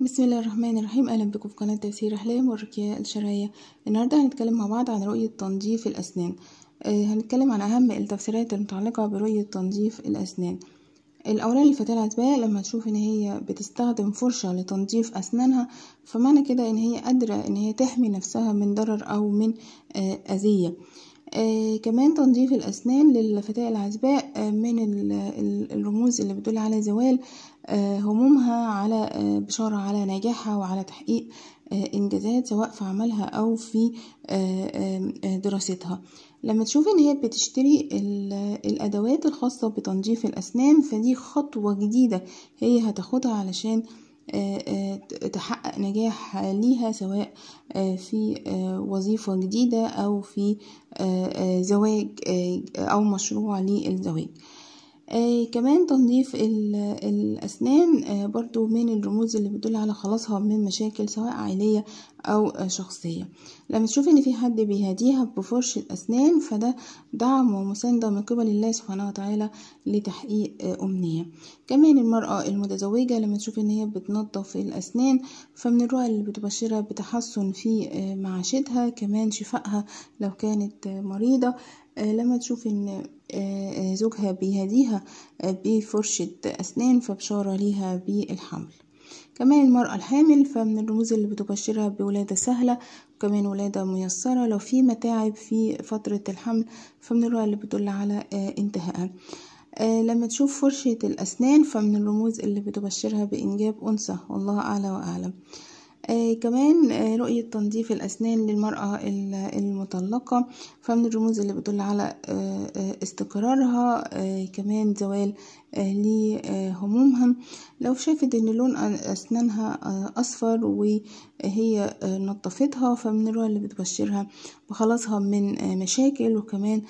بسم الله الرحمن الرحيم اهلا بكم في قناه تفسير احلام والرقيه الشرعيه النهارده هنتكلم مع بعض عن رؤيه تنظيف الاسنان آه، هنتكلم عن اهم التفسيرات المتعلقه برؤيه تنظيف الاسنان الاولاني الفتاه العتباء لما تشوف ان هي بتستخدم فرشه لتنظيف اسنانها فمعنى كده ان هي قادره ان هي تحمي نفسها من ضرر او من آه، اذيه آه آه، كمان تنظيف الأسنان للفتاة العزباء آه، من الرموز اللي بتدل على زوال آه، همومها على بشارة على نجاحها وعلى تحقيق إنجازات سواء في عملها أو في دراستها لما تشوف إن هي بتشتري الأدوات الخاصة بتنظيف الأسنان فدي خطوة جديدة هي هتاخدها علشان آه، آه، تحقق نجاح ليها سواء آه، في وظيفة جديدة أو في زواج أو مشروع للزواج آه كمان تنظيف الأسنان آه برضو من الرموز اللي بتدل على خلاصها من مشاكل سواء عائلية أو آه شخصية لما تشوف إن في حد بيهديها بفرش الأسنان فده دعم ومساندة من قبل الله سبحانه وتعالى لتحقيق آه أمنية كمان المرأة المتزوجة لما تشوف إن هي بتنظف الأسنان فمن الرؤى اللي بتبشرها بتحسن في آه معاشتها كمان شفائها لو كانت آه مريضة آه، لما تشوف ان آه، آه، زوجها بيهديها بفرشة أسنان فبشارة ليها بالحمل كمان المرأة الحامل فمن الرموز اللي بتبشرها بولادة سهلة وكمان ولادة ميسرة لو في متاعب في فترة الحمل فمن الرؤى اللي بتدل على انتهائها لما تشوف فرشة الأسنان فمن الرموز اللي بتبشرها بإنجاب أنثى والله أعلى وأعلم آه كمان آه رؤية تنظيف الأسنان للمرأة المطلقة فمن الرموز اللي بتدل على آه, آه، استقرارها آه، كمان زوال آه، لهمومها لو شافت ان لون أسنانها أصفر وهي نظفتها فمن الرؤية اللي بتبشرها بخلاصها من مشاكل وكمان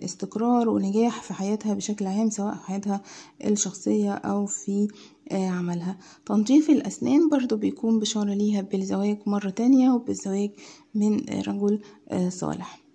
باستقرار ونجاح في حياتها بشكل عام سواء حياتها الشخصية أو في آه، عملها تنظيف الأسنان برضو بيكون بشارة ليها بالزواج مرة تانية وبالزواج من رجل آه، صالح